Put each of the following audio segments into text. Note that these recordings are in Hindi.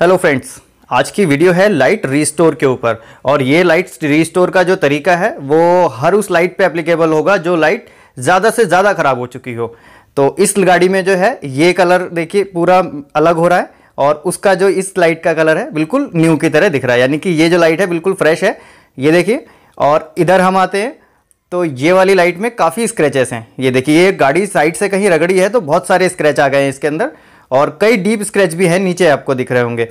हेलो फ्रेंड्स आज की वीडियो है लाइट रीस्टोर के ऊपर और ये लाइट रीस्टोर का जो तरीका है वो हर उस लाइट पे एप्लीकेबल होगा जो लाइट ज़्यादा से ज़्यादा ख़राब हो चुकी हो तो इस गाड़ी में जो है ये कलर देखिए पूरा अलग हो रहा है और उसका जो इस लाइट का कलर है बिल्कुल न्यू की तरह दिख रहा है यानी कि ये जो लाइट है बिल्कुल फ्रेश है ये देखिए और इधर हम आते हैं तो ये वाली लाइट में काफ़ी स्क्रैचेस हैं ये देखिए ये गाड़ी साइड से कहीं रगड़ी है तो बहुत सारे स्क्रैच आ गए हैं इसके अंदर और कई डीप स्क्रैच भी हैं नीचे आपको दिख रहे होंगे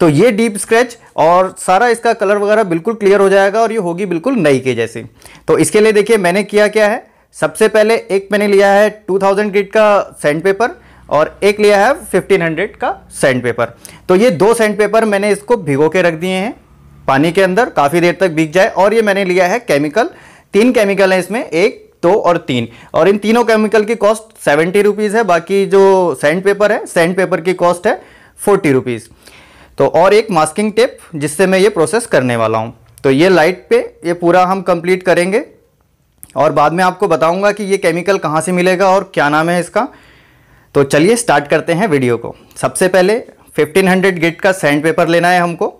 तो ये डीप स्क्रैच और सारा इसका कलर वगैरह बिल्कुल क्लियर हो जाएगा और ये होगी बिल्कुल नई के जैसी तो इसके लिए देखिए मैंने किया क्या है सबसे पहले एक मैंने लिया है 2000 ग्रिड का सैंड पेपर और एक लिया है 1500 का सैंड पेपर तो ये दो सैंड पेपर मैंने इसको भिगो के रख दिए हैं पानी के अंदर काफ़ी देर तक भीग जाए और ये मैंने लिया है केमिकल तीन केमिकल हैं इसमें एक दो और तीन और इन तीनों केमिकल की कॉस्ट सेवेंटी रुपीज़ है बाकी जो सैंड पेपर है सैंड पेपर की कॉस्ट है फोर्टी रुपीज़ तो और एक मास्किंग टेप जिससे मैं ये प्रोसेस करने वाला हूँ तो ये लाइट पे ये पूरा हम कंप्लीट करेंगे और बाद में आपको बताऊँगा कि ये केमिकल कहाँ से मिलेगा और क्या नाम है इसका तो चलिए स्टार्ट करते हैं वीडियो को सबसे पहले फिफ्टीन हंड्रेड का सैंड पेपर लेना है हमको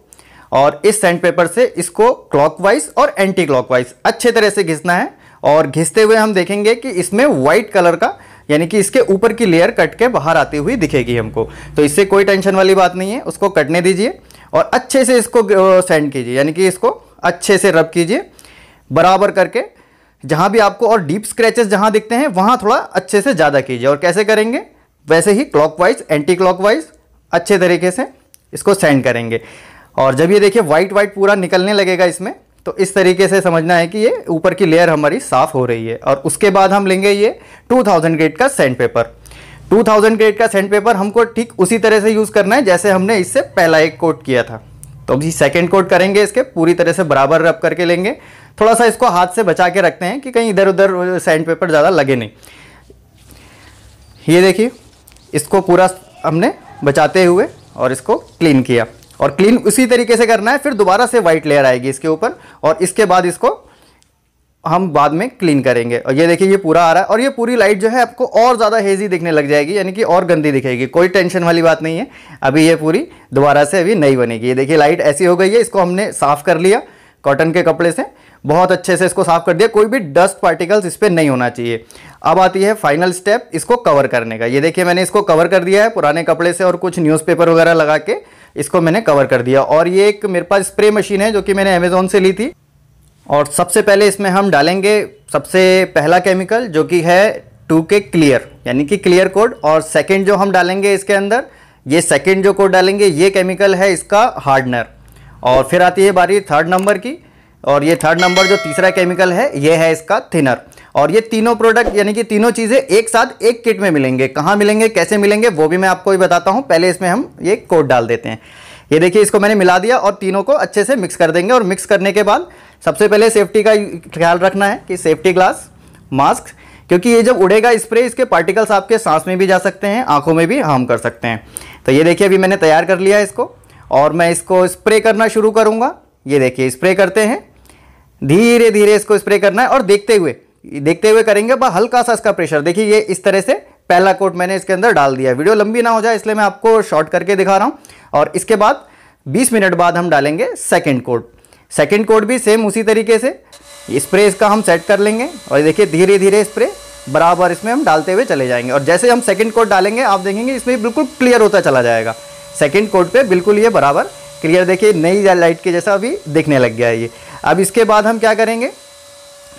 और इस सैंड पेपर से इसको क्लॉकवाइज और एंटी क्लॉकवाइज अच्छे तरह से घिसना है और घिसते हुए हम देखेंगे कि इसमें व्हाइट कलर का यानी कि इसके ऊपर की लेयर कट के बाहर आती हुई दिखेगी हमको तो इससे कोई टेंशन वाली बात नहीं है उसको कटने दीजिए और अच्छे से इसको सेंड कीजिए यानी कि इसको अच्छे से रब कीजिए बराबर करके जहाँ भी आपको और डीप स्क्रैचेस जहाँ दिखते हैं वहाँ थोड़ा अच्छे से ज़्यादा कीजिए और कैसे करेंगे वैसे ही क्लॉकवाइज एंटी क्लॉकवाइज अच्छे तरीके से इसको सेंड करेंगे और जब ये देखिए वाइट वाइट पूरा निकलने लगेगा इसमें तो इस तरीके से समझना है कि ये ऊपर की लेयर हमारी साफ़ हो रही है और उसके बाद हम लेंगे ये 2000 ग्रेड का सैंड पेपर 2000 ग्रेड का सैंड पेपर हमको ठीक उसी तरह से यूज़ करना है जैसे हमने इससे पहला एक कोट किया था तो अभी सेकेंड कोट करेंगे इसके पूरी तरह से बराबर रब करके लेंगे थोड़ा सा इसको हाथ से बचा के रखते हैं कि कहीं इधर उधर सैंड पेपर ज़्यादा लगे नहीं ये देखिए इसको पूरा हमने बचाते हुए और इसको क्लीन किया और क्लीन उसी तरीके से करना है फिर दोबारा से वाइट लेयर आएगी इसके ऊपर और इसके बाद इसको हम बाद में क्लीन करेंगे और ये देखिए ये पूरा आ रहा है और ये पूरी लाइट जो है आपको और ज़्यादा हेजी दिखने लग जाएगी यानी कि और गंदी दिखेगी कोई टेंशन वाली बात नहीं है अभी ये पूरी दोबारा से अभी नहीं बनेगी ये देखिए लाइट ऐसी हो गई है इसको हमने साफ़ कर लिया कॉटन के कपड़े से बहुत अच्छे से इसको साफ़ कर दिया कोई भी डस्ट पार्टिकल्स इस पर नहीं होना चाहिए अब आती है फाइनल स्टेप इसको कवर करने का ये देखिए मैंने इसको कवर कर दिया है पुराने कपड़े से और कुछ न्यूज़पेपर वगैरह लगा के इसको मैंने कवर कर दिया और ये एक मेरे पास स्प्रे मशीन है जो कि मैंने अमेज़ोन से ली थी और सबसे पहले इसमें हम डालेंगे सबसे पहला केमिकल जो कि है टू के क्लियर यानी कि क्लियर कोड और सेकेंड जो हम डालेंगे इसके अंदर ये सेकेंड जो कोड डालेंगे ये केमिकल है इसका हार्डनर और फिर आती है बारी थर्ड नंबर की और ये थर्ड नंबर जो तीसरा केमिकल है ये है इसका थिनर और ये तीनों प्रोडक्ट यानी कि तीनों चीज़ें एक साथ एक किट में मिलेंगे कहाँ मिलेंगे कैसे मिलेंगे वो भी मैं आपको भी बताता हूँ पहले इसमें हम ये कोड डाल देते हैं ये देखिए इसको मैंने मिला दिया और तीनों को अच्छे से मिक्स कर देंगे और मिक्स करने के बाद सबसे पहले सेफ्टी का ख्याल रखना है कि सेफ्टी ग्लास मास्क क्योंकि ये जब उड़ेगा स्प्रे इसके पार्टिकल्स आपके सांस में भी जा सकते हैं आंखों में भी हार्म कर सकते हैं तो ये देखिए अभी मैंने तैयार कर लिया है इसको और मैं इसको स्प्रे करना शुरू करूँगा ये देखिए स्प्रे करते हैं धीरे धीरे इसको स्प्रे करना है और देखते हुए देखते हुए करेंगे बस हल्का सा इसका प्रेशर देखिए ये इस तरह से पहला कोट मैंने इसके अंदर डाल दिया वीडियो लंबी ना हो जाए इसलिए मैं आपको शॉर्ट करके दिखा रहा हूँ और इसके बाद 20 मिनट बाद हम डालेंगे सेकेंड कोट सेकेंड कोट भी सेम उसी तरीके से स्प्रे इसका हम सेट कर लेंगे और देखिए धीरे धीरे स्प्रे बराबर इसमें हम डालते हुए चले जाएंगे और जैसे हम सेकेंड कोट डालेंगे आप देखेंगे इसमें बिल्कुल क्लियर होता चला जाएगा सेकेंड कोट पर बिल्कुल ये बराबर क्लियर देखिए नई लाइट के जैसा अभी दिखने लग गया है ये अब इसके बाद हम क्या करेंगे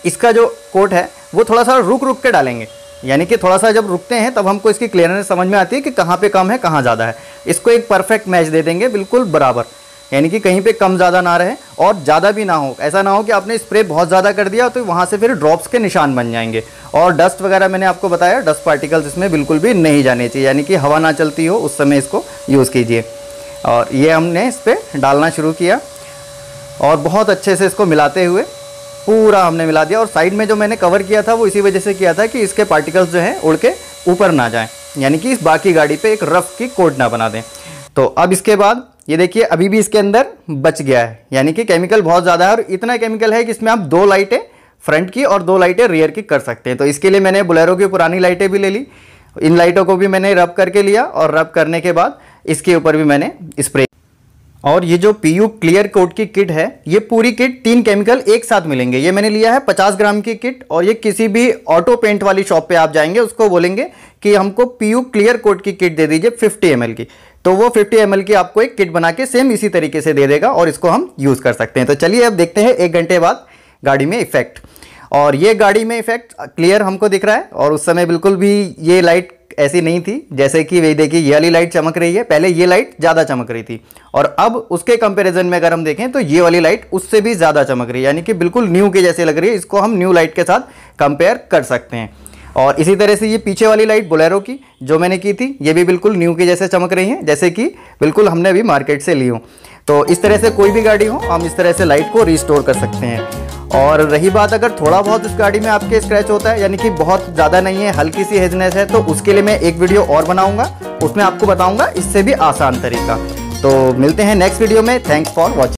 इसका जो कोट है वो थोड़ा सा रुक रुक के डालेंगे यानी कि थोड़ा सा जब रुकते हैं तब हमको इसकी क्लियरेंस समझ में आती है कि कहाँ पे कम है कहाँ ज़्यादा है इसको एक परफेक्ट मैच दे देंगे बिल्कुल बराबर यानी कि कहीं पे कम ज़्यादा ना रहे और ज़्यादा भी ना हो ऐसा ना हो कि आपने स्प्रे बहुत ज़्यादा कर दिया तो वहाँ से फिर ड्रॉप्स के निशान बन जाएंगे और डस्ट वगैरह मैंने आपको बताया डस्ट पार्टिकल्स इसमें बिल्कुल भी नहीं जाने चाहिए यानी कि हवा ना चलती हो उस समय इसको यूज़ कीजिए और ये हमने इस पर डालना शुरू किया और बहुत अच्छे से इसको मिलाते हुए पूरा हमने मिला दिया और साइड में जो मैंने कवर किया था वो इसी वजह से किया था कि इसके पार्टिकल्स जो हैं उड़ के ऊपर ना जाएं यानी कि इस बाकी गाड़ी पे एक रफ की कोट ना बना दें तो अब इसके बाद ये देखिए अभी भी इसके अंदर बच गया है यानी कि केमिकल बहुत ज़्यादा है और इतना केमिकल है कि इसमें आप दो लाइटें फ्रंट की और दो लाइटें रियर की कर सकते हैं तो इसके लिए मैंने बुलेरो की पुरानी लाइटें भी ले ली इन लाइटों को भी मैंने रब करके लिया और रब करने के बाद इसके ऊपर भी मैंने स्प्रे और ये जो पी यू क्लियर कोट की किट है ये पूरी किट तीन केमिकल एक साथ मिलेंगे ये मैंने लिया है 50 ग्राम की किट और ये किसी भी ऑटो पेंट वाली शॉप पे आप जाएंगे उसको बोलेंगे कि हमको पी यू क्लियर कोट की किट दे दीजिए 50 एम की तो वो 50 एम की आपको एक किट बना के सेम इसी तरीके से दे देगा और इसको हम यूज़ कर सकते हैं तो चलिए अब देखते हैं एक घंटे बाद गाड़ी में इफेक्ट और ये गाड़ी में इफेक्ट क्लियर हमको दिख रहा है और उस समय बिल्कुल भी ये लाइट ऐसी नहीं थी जैसे कि वही देखिए ये वाली लाइट चमक रही है पहले ये लाइट ज़्यादा चमक रही थी और अब उसके कंपैरिजन में अगर हम देखें तो ये वाली लाइट उससे भी ज़्यादा चमक रही है यानी कि बिल्कुल न्यू के जैसे लग रही है इसको हम न्यू लाइट के साथ कंपेयर कर सकते हैं और इसी तरह से ये पीछे वाली लाइट बोलेरो की जो मैंने की थी ये भी बिल्कुल न्यू के जैसे चमक रही हैं जैसे कि बिल्कुल हमने अभी मार्केट से ली हूँ तो इस तरह से कोई भी गाड़ी हो हम इस तरह से लाइट को रिस्टोर कर सकते हैं और रही बात अगर थोड़ा बहुत इस गाड़ी में आपके स्क्रैच होता है यानी कि बहुत ज़्यादा नहीं है हल्की सी हेजनेस है तो उसके लिए मैं एक वीडियो और बनाऊंगा उसमें आपको बताऊंगा इससे भी आसान तरीका तो मिलते हैं नेक्स्ट वीडियो में थैंक्स फॉर वॉचिंग